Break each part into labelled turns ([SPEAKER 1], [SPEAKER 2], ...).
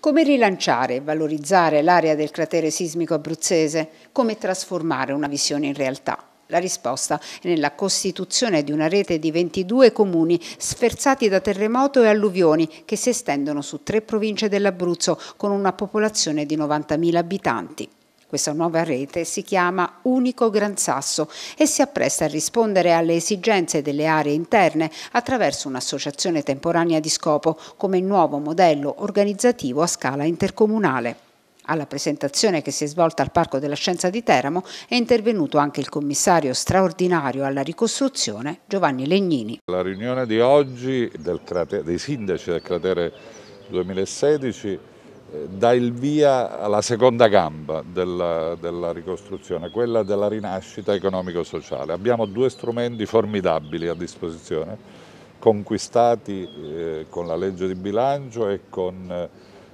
[SPEAKER 1] Come rilanciare e valorizzare l'area del cratere sismico abruzzese? Come trasformare una visione in realtà? La risposta è nella costituzione di una rete di 22 comuni sferzati da terremoto e alluvioni che si estendono su tre province dell'Abruzzo con una popolazione di 90.000 abitanti. Questa nuova rete si chiama Unico Gran Sasso e si appresta a rispondere alle esigenze delle aree interne attraverso un'associazione temporanea di scopo come nuovo modello organizzativo a scala intercomunale. Alla presentazione che si è svolta al Parco della Scienza di Teramo è intervenuto anche il commissario straordinario alla ricostruzione Giovanni Legnini.
[SPEAKER 2] La riunione di oggi del cratere, dei sindaci del cratere 2016 dà il via alla seconda gamba della, della ricostruzione, quella della rinascita economico-sociale. Abbiamo due strumenti formidabili a disposizione, conquistati eh, con la legge di bilancio e con eh,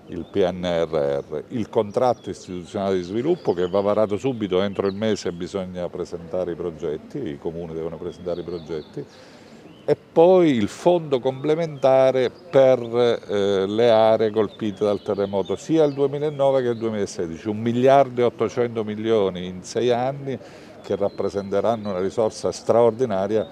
[SPEAKER 2] il PNRR, il contratto istituzionale di sviluppo che va varato subito, entro il mese bisogna presentare i progetti, i comuni devono presentare i progetti, e poi il fondo complementare per eh, le aree colpite dal terremoto sia il 2009 che il 2016, 1 miliardo e 800 milioni in sei anni che rappresenteranno una risorsa straordinaria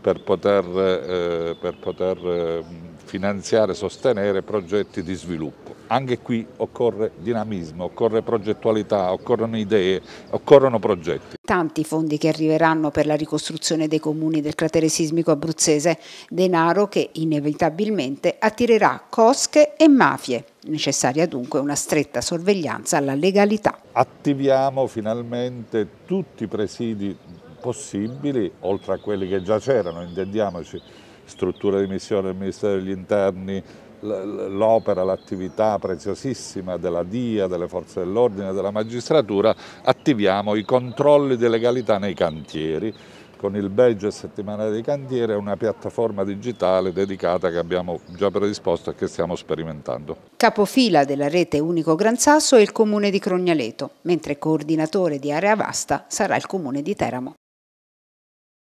[SPEAKER 2] per poter, eh, per poter eh, finanziare e sostenere progetti di sviluppo anche qui occorre dinamismo, occorre progettualità, occorrono idee, occorrono progetti.
[SPEAKER 1] Tanti fondi che arriveranno per la ricostruzione dei comuni del cratere sismico abruzzese, denaro che inevitabilmente attirerà cosche e mafie. Necessaria dunque una stretta sorveglianza alla legalità.
[SPEAKER 2] Attiviamo finalmente tutti i presidi possibili, oltre a quelli che già c'erano, intendiamoci, strutture di missione del Ministero degli Interni, l'opera, l'attività preziosissima della DIA, delle forze dell'ordine, della magistratura, attiviamo i controlli di legalità nei cantieri. Con il Belgio settimanale dei cantieri è una piattaforma digitale dedicata che abbiamo già predisposto e che stiamo sperimentando.
[SPEAKER 1] Capofila della rete Unico Gran Sasso è il comune di Crognaleto, mentre coordinatore di Area Vasta sarà il comune di Teramo.